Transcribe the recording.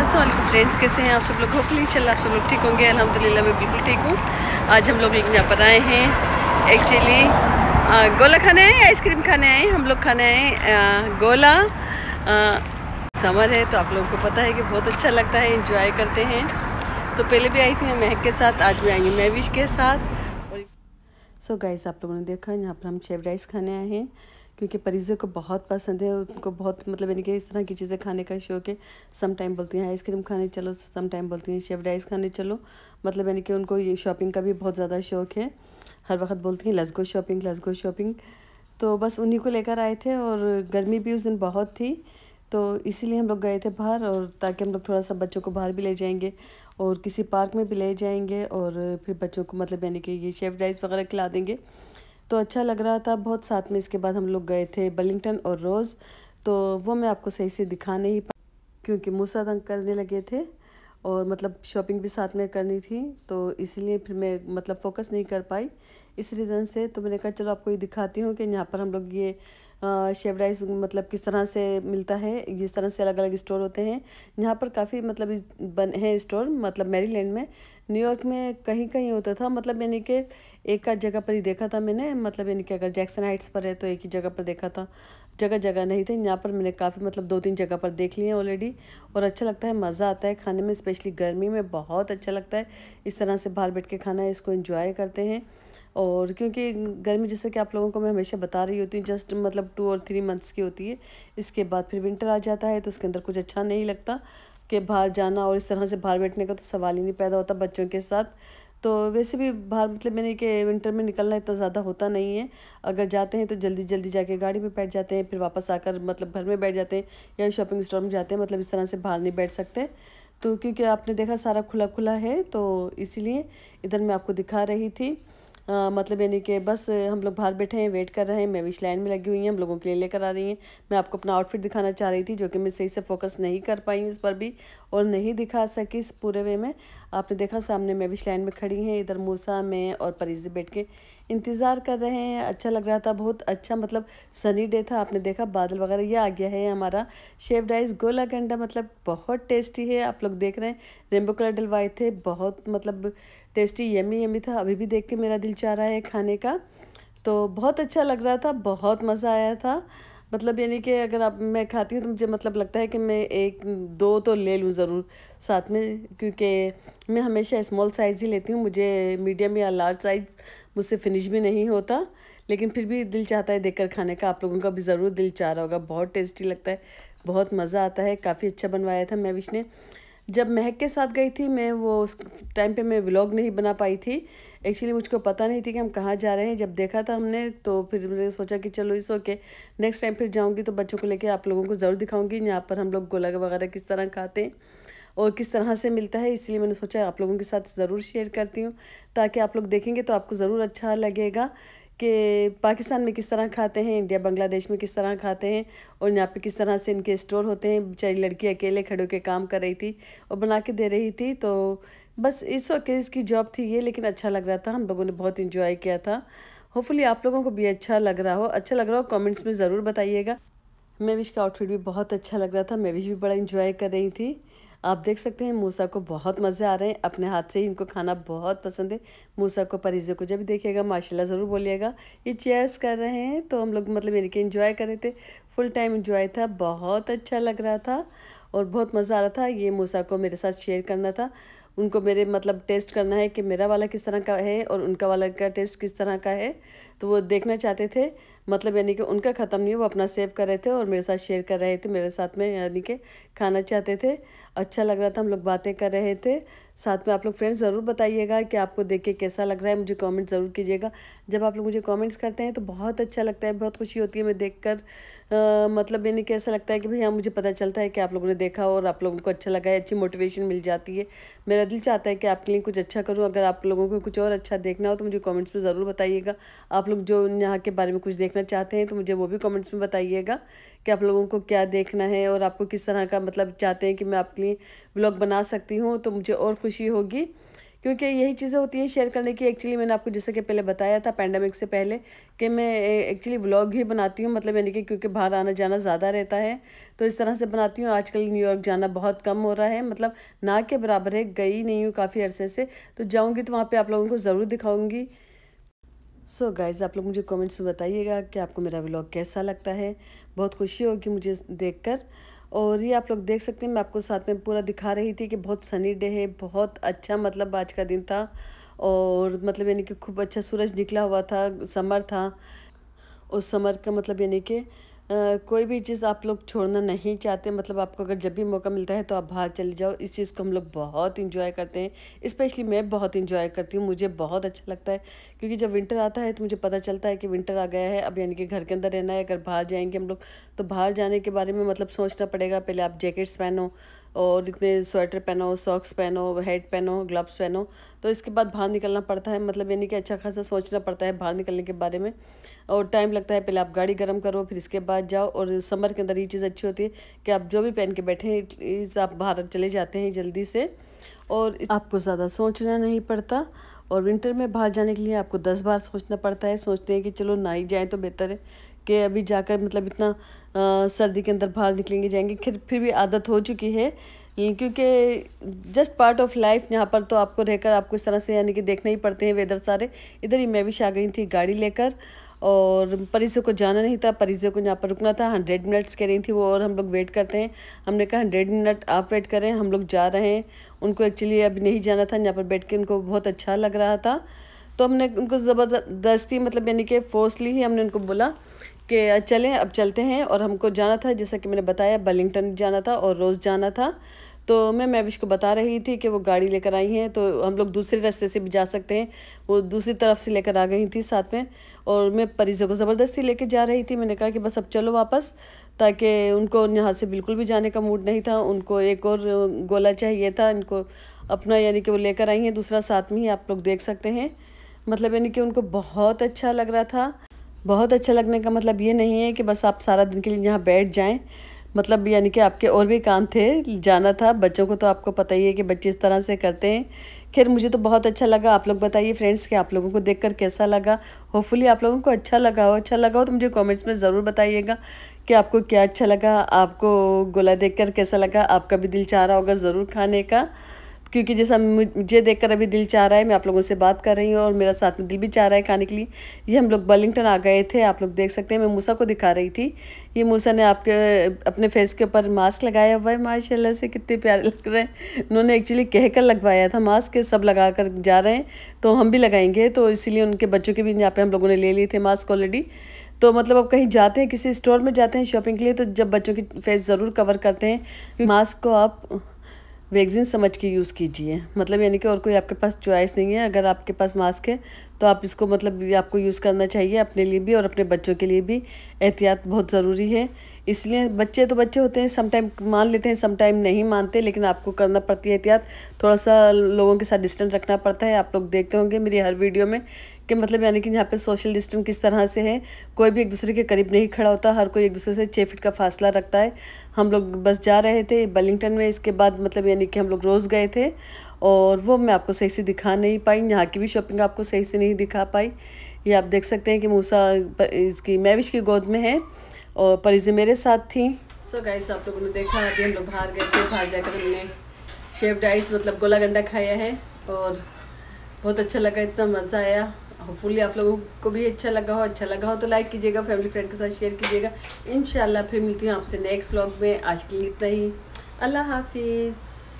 असल फ्रेंड्स कैसे हैं आप सब लोग होपली चल आप सब लोग ठीक होंगे अलहमदिल्ला मैं बिल्कुल ठीक हूँ आज हम लोग यहाँ पर आए हैं एक्चुअली गोला खाने आए आइसक्रीम खाने आए हम लोग खाने आए गोला समर है तो आप लोगों को पता है कि बहुत अच्छा लगता है इंजॉय करते हैं तो पहले भी आई थी मैं महक के साथ आज भी आएंगे महविश के साथ सो so गाइस आप लोगों ने देखा यहाँ पर हम शेव राइस खाने आए हैं क्योंकि परीज़े को बहुत पसंद है उनको बहुत मतलब यानी कि इस तरह की चीज़ें खाने का शौक है सम टाइम बोलती हैं आइसक्रीम खाने चलो सम टाइम बोलती हैं शेवड आइस खाने चलो मतलब यानी कि उनको ये शॉपिंग का भी बहुत ज़्यादा शौक है हर वक्त बोलती हैं लसगो शॉपिंग लसगो शॉपिंग तो बस उन्हीं को लेकर आए थे और गर्मी भी उस दिन बहुत थी तो इसीलिए हम लोग गए थे बाहर और ताकि हम लोग थोड़ा सा बच्चों को बाहर भी ले जाएंगे और किसी पार्क में भी ले जाएंगे और फिर बच्चों को मतलब यानी कि ये शेफ डाइस वगैरह खिला देंगे तो अच्छा लग रहा था बहुत साथ में इसके बाद हम लोग गए थे बलिंगटन और रोज़ तो वो मैं आपको सही से दिखा नहीं पा क्योंकि मूसा तंग करने लगे थे और मतलब शॉपिंग भी साथ में करनी थी तो इसलिए फिर मैं मतलब फ़ोकस नहीं कर पाई इस रीज़न से तो मैंने कहा चलो आपको ये दिखाती हूँ कि यहाँ पर हम लोग ये शेव राइस मतलब किस तरह से मिलता है इस तरह से अलग अलग स्टोर होते हैं यहाँ पर काफ़ी मतलब बन हैं स्टोर मतलब मेरीलैंड में न्यूयॉर्क में कहीं कहीं होता था मतलब यानी कि एक का जगह पर ही देखा था मैंने मतलब यानी कि अगर जैक्सन हाइट्स पर है तो एक ही जगह पर देखा था जगह जगह नहीं थे यहाँ पर मैंने काफ़ी मतलब दो तीन जगह पर देख लिए ऑलरेडी और अच्छा लगता है मज़ा आता है खाने में स्पेशली गर्मी में बहुत अच्छा लगता है इस तरह से बाहर बैठ के खाना है इसको इन्जॉय करते हैं और क्योंकि गर्मी जैसे कि आप लोगों को मैं हमेशा बता रही होती हूँ जस्ट मतलब टू और थ्री मंथ्स की होती है इसके बाद फिर विंटर आ जाता है तो उसके अंदर कुछ अच्छा नहीं लगता कि बाहर जाना और इस तरह से बाहर बैठने का तो सवाल ही नहीं पैदा होता बच्चों के साथ तो वैसे भी बाहर मतलब मैंने कि विंटर में निकलना इतना ज़्यादा होता नहीं है अगर जाते हैं तो जल्दी जल्दी जाके गाड़ी में बैठ जाते हैं फिर वापस आकर मतलब घर में बैठ जाते हैं या शॉपिंग स्टोर में जाते हैं मतलब इस तरह से बाहर नहीं बैठ सकते तो क्योंकि आपने देखा सारा खुला खुला है तो इसीलिए इधर मैं आपको दिखा रही थी आ, मतलब यानी कि बस हम लोग बाहर बैठे हैं वेट कर रहे हैं मैं विश लाइन में लगी हुई हैं हम लोगों के लिए लेकर आ रही हैं मैं आपको अपना आउटफिट दिखाना चाह रही थी जो कि मैं सही से फोकस नहीं कर पाई हूँ इस पर भी और नहीं दिखा सकी इस पूरे वे में आपने देखा सामने मैं विश लाइन में खड़ी हैं इधर मूसा मैं और परीजी बैठ के इंतज़ार कर रहे हैं अच्छा लग रहा था बहुत अच्छा मतलब सनी डे था आपने देखा बादल वगैरह ये आ गया है हमारा शेफ्ड डाइस गोला गंडा मतलब बहुत टेस्टी है आप लोग देख रहे हैं रेनबो कलर डलवाए थे बहुत मतलब टेस्टी यमी यमी था अभी भी देख के मेरा दिल चाह रहा है खाने का तो बहुत अच्छा लग रहा था बहुत मज़ा आया था मतलब यानी कि अगर आप मैं खाती हूँ तो मुझे मतलब लगता है कि मैं एक दो तो ले लूँ ज़रूर साथ में क्योंकि मैं हमेशा स्मॉल साइज़ ही लेती हूँ मुझे मीडियम या लार्ज साइज़ मुझसे फिनिश भी नहीं होता लेकिन फिर भी दिल चाहता है देखकर खाने का आप लोगों का भी ज़रूर दिल चाह रहा होगा बहुत टेस्टी लगता है बहुत मज़ा आता है काफ़ी अच्छा बनवाया था मैविश ने जब महक के साथ गई थी मैं वो उस टाइम पे मैं व्लॉग नहीं बना पाई थी एक्चुअली मुझको पता नहीं थी कि हम कहाँ जा रहे हैं जब देखा था हमने तो फिर मैंने सोचा कि चलो इस ओके नेक्स्ट टाइम फिर जाऊँगी तो बच्चों को लेके आप लोगों को ज़रूर दिखाऊँगी यहाँ पर हम लोग गोला वगैरह किस तरह खाते हैं और किस तरह से मिलता है इसलिए मैंने सोचा आप लोगों के साथ ज़रूर शेयर करती हूँ ताकि आप लोग देखेंगे तो आपको ज़रूर अच्छा लगेगा कि पाकिस्तान में किस तरह खाते हैं इंडिया बांग्लादेश में किस तरह खाते हैं और यहाँ पे किस तरह से इनके स्टोर होते हैं बेचारी लड़की अकेले खड़े होकर काम कर रही थी और बना के दे रही थी तो बस इस वक्त इसकी जॉब थी ये लेकिन अच्छा लग रहा था हम लोगों ने बहुत इन्जॉय किया था होपफुली आप लोगों को भी अच्छा लग रहा हो अच्छा लग रहा हो कॉमेंट्स में ज़रूर बताइएगा मेविश का आउटफिट भी बहुत अच्छा लग रहा था मेविश भी बड़ा इन्जॉय कर रही थी आप देख सकते हैं मूसा को बहुत मज़े आ रहे हैं अपने हाथ से ही इनको खाना बहुत पसंद है मूसा को परीजे को जब देखिएगा माशाल्लाह ज़रूर बोलिएगा ये चेयर्स कर रहे हैं तो हम लोग मतलब मेरे के इन्जॉय कर रहे थे फुल टाइम इन्जॉय था बहुत अच्छा लग रहा था और बहुत मज़ा आ रहा था ये मूसा को मेरे साथ शेयर करना था उनको मेरे मतलब टेस्ट करना है कि मेरा वाला किस तरह का है और उनका वाला का टेस्ट किस तरह का है तो वो देखना चाहते थे मतलब यानी कि उनका ख़त्म नहीं हो वो अपना सेव कर रहे थे और मेरे साथ शेयर कर रहे थे मेरे साथ में यानी कि खाना चाहते थे अच्छा लग रहा था हम लोग बातें कर रहे थे साथ में आप लोग फ्रेंड्स ज़रूर बताइएगा कि आपको देख के कैसा लग रहा है मुझे कमेंट ज़रूर कीजिएगा जब आप लोग मुझे कमेंट्स करते हैं तो बहुत अच्छा लगता है बहुत खुशी होती है मैं देख कर आ, मतलब यानी कि ऐसा लगता है कि भैया मुझे पता चलता है कि आप लोगों ने देखा और आप लोगों को अच्छा लगा है अच्छी मोटिवेशन मिल जाती है मेरा दिल चाहता है कि आपके लिए कुछ अच्छा करूँ अगर आप लोगों को कुछ और अच्छा देखना हो तो मुझे कॉमेंट्स में ज़रूर बताइएगा आप लोग जो यहाँ के बारे में कुछ देखना देखना चाहते हैं तो मुझे वो भी कमेंट्स में बताइएगा कि आप लोगों को क्या देखना है और आपको किस तरह का मतलब चाहते हैं कि मैं आपके लिए ब्लॉग बना सकती हूँ तो मुझे और खुशी होगी क्योंकि यही चीज़ें होती हैं शेयर करने की एक्चुअली मैंने आपको जैसे कि पहले बताया था पैंडमिक से पहले कि मैं एक्चुअली व्लॉग ही बनाती हूँ मतलब यानी कि क्योंकि बाहर आना जाना ज़्यादा रहता है तो इस तरह से बनाती हूँ आजकल न्यूयॉर्क जाना बहुत कम हो रहा है मतलब ना के बराबर है गई नहीं हूँ काफ़ी अरसे से तो जाऊँगी तो वहाँ पर आप लोगों को ज़रूर दिखाऊँगी सो so गाइज़ आप लोग मुझे कमेंट्स में बताइएगा कि आपको मेरा व्लॉग कैसा लगता है बहुत खुशी होगी मुझे देखकर और ये आप लोग देख सकते हैं मैं आपको साथ में पूरा दिखा रही थी कि बहुत सनी डे है बहुत अच्छा मतलब आज का दिन था और मतलब यानी कि खूब अच्छा सूरज निकला हुआ था समर था उस समर का मतलब यानी कि कोई भी चीज़ आप लोग छोड़ना नहीं चाहते मतलब आपको अगर जब भी मौका मिलता है तो आप बाहर चले जाओ इस चीज़ को हम लोग बहुत इंजॉय करते हैं स्पेशली मैं बहुत इंजॉय करती हूँ मुझे बहुत अच्छा लगता है क्योंकि जब विंटर आता है तो मुझे पता चलता है कि विंटर आ गया है अब यानी कि घर के अंदर रहना है अगर बाहर जाएंगे हम लोग तो बाहर जाने के बारे में मतलब सोचना पड़ेगा पहले आप जैकेट्स पहनो और इतने स्वेटर पहनो सॉक्स पहनो हेड पहनो ग्लव्स पहनो तो इसके बाद बाहर निकलना पड़ता है मतलब यानी कि अच्छा खासा सोचना पड़ता है बाहर निकलने के बारे में और टाइम लगता है पहले आप गाड़ी गर्म करो फिर इसके बाद जाओ और समर के अंदर ये चीज़ अच्छी होती है कि आप जो भी पहन के बैठे हैं आप बाहर चले जाते हैं जल्दी से और आपको ज़्यादा सोचना नहीं पड़ता और विंटर में बाहर जाने के लिए आपको दस बार सोचना पड़ता है सोचते हैं कि चलो ना ही जाएँ तो बेहतर है कि अभी जाकर मतलब इतना सर्दी के अंदर बाहर निकलेंगे जाएंगे फिर फिर भी आदत हो चुकी है क्योंकि जस्ट पार्ट ऑफ लाइफ यहाँ पर तो आपको रहकर आपको इस तरह से यानी कि देखना ही पड़ते हैं वेदर सारे इधर ही मैं भी आ गई थी गाड़ी लेकर और परीजों को जाना नहीं था परीजों को यहाँ पर रुकना था हंड्रेड मिनट्स कह रही थी वो और हम लोग वेट करते हैं हमने कहा हंड्रेड मिनट आप वेट करें हम लोग जा रहे हैं उनको एक्चुअली अभी नहीं जाना था यहाँ पर बैठ के उनको बहुत अच्छा लग रहा था तो हमने उनको ज़बरदस्ती मतलब यानी कि फोर्सली ही हमने उनको बोला कि चलें अब चलते हैं और हमको जाना था जैसा कि मैंने बताया बलिंगटन जाना था और रोज़ जाना था तो मैं मैविश को बता रही थी कि वो गाड़ी लेकर आई हैं तो हम लोग दूसरे रास्ते से भी जा सकते हैं वो दूसरी तरफ से लेकर आ गई थी साथ में और मैं परीज़ा को ज़बरदस्ती लेकर जा रही थी मैंने कहा कि बस अब चलो वापस ताकि उनको यहाँ से बिल्कुल भी जाने का मूड नहीं था उनको एक और गोला चाहिए था इनको अपना यानी कि वो लेकर आई हैं दूसरा साथ में ही आप लोग देख सकते हैं मतलब यानी कि उनको बहुत अच्छा लग रहा था बहुत अच्छा लगने का मतलब ये नहीं है कि बस आप सारा दिन के लिए यहाँ बैठ जाएँ मतलब यानी कि आपके और भी काम थे जाना था बच्चों को तो आपको पता ही है कि बच्चे इस तरह से करते हैं खैर मुझे तो बहुत अच्छा लगा आप लोग बताइए फ्रेंड्स कि आप लोगों को देखकर कैसा लगा होपफुली आप लोगों को अच्छा लगा हो अच्छा लगा हो तो मुझे कमेंट्स में ज़रूर बताइएगा कि आपको क्या अच्छा लगा आपको गोला देखकर कैसा लगा आपका भी दिल चाह रहा होगा ज़रूर खाने का क्योंकि जैसा मुझे देखकर अभी दिल चाह रहा है मैं आप लोगों से बात कर रही हूँ और मेरा साथ में दिल भी चाह रहा है खाने के लिए ये हम लोग बर्लिंगटन आ गए थे आप लोग देख सकते हैं मैं मूसा को दिखा रही थी ये मूसा ने आपके अपने फेस के ऊपर मास्क लगाया हुआ है माशाल्लाह से कितने प्यारे लग रहे हैं उन्होंने एक्चुअली कहकर लगवाया था मास्क सब लगा कर जा रहे हैं तो हम भी लगाएंगे तो इसीलिए उनके बच्चों के भी यहाँ पर हम लोगों ने ले लिए थे मास्क ऑलरेडी तो मतलब अब कहीं जाते हैं किसी स्टोर में जाते हैं शॉपिंग के लिए तो जब बच्चों की फेस ज़रूर कवर करते हैं मास्क को आप वैक्सीन समझ के यूज़ कीजिए मतलब यानी कि और कोई आपके पास चॉइस नहीं है अगर आपके पास मास्क है तो आप इसको मतलब आपको यूज़ करना चाहिए अपने लिए भी और अपने बच्चों के लिए भी एहतियात बहुत ज़रूरी है इसलिए बच्चे तो बच्चे होते हैं समटाइम मान लेते हैं समटाइम नहीं मानते लेकिन आपको करना पड़ती है एहतियात थोड़ा सा लोगों के साथ डिस्टेंस रखना पड़ता है आप लोग देखते होंगे मेरी हर वीडियो में कि मतलब यानी कि यहाँ पे सोशल डिस्टेंस किस तरह से है कोई भी एक दूसरे के करीब नहीं खड़ा होता हर कोई एक दूसरे से छः फिट का फासला रखता है हम लोग बस जा रहे थे बलिंगटन में इसके बाद मतलब यानी कि हम लोग रोज़ गए थे और वो मैं आपको सही से दिखा नहीं पाई यहाँ की भी शॉपिंग आपको सही से नहीं दिखा पाई ये आप देख सकते हैं कि मूसा इसकी मैविश की गोद में है और परिजी मेरे साथ थी सो so गाइस आप लोगों ने देखा अभी हम लोग बाहर गए थे बाहर जाकर हमने शेफ डाइस मतलब गोला गंडा खाया है और बहुत अच्छा लगा इतना मज़ा आया होपफुली आप लोगों को भी अच्छा लगा हो अच्छा लगा हो तो लाइक कीजिएगा फैमिली फ्रेंड के साथ शेयर कीजिएगा इन फिर मिलती हूँ आपसे नेक्स्ट ब्लॉग में आज के लिए इतना ही अल्लाह हाफिज़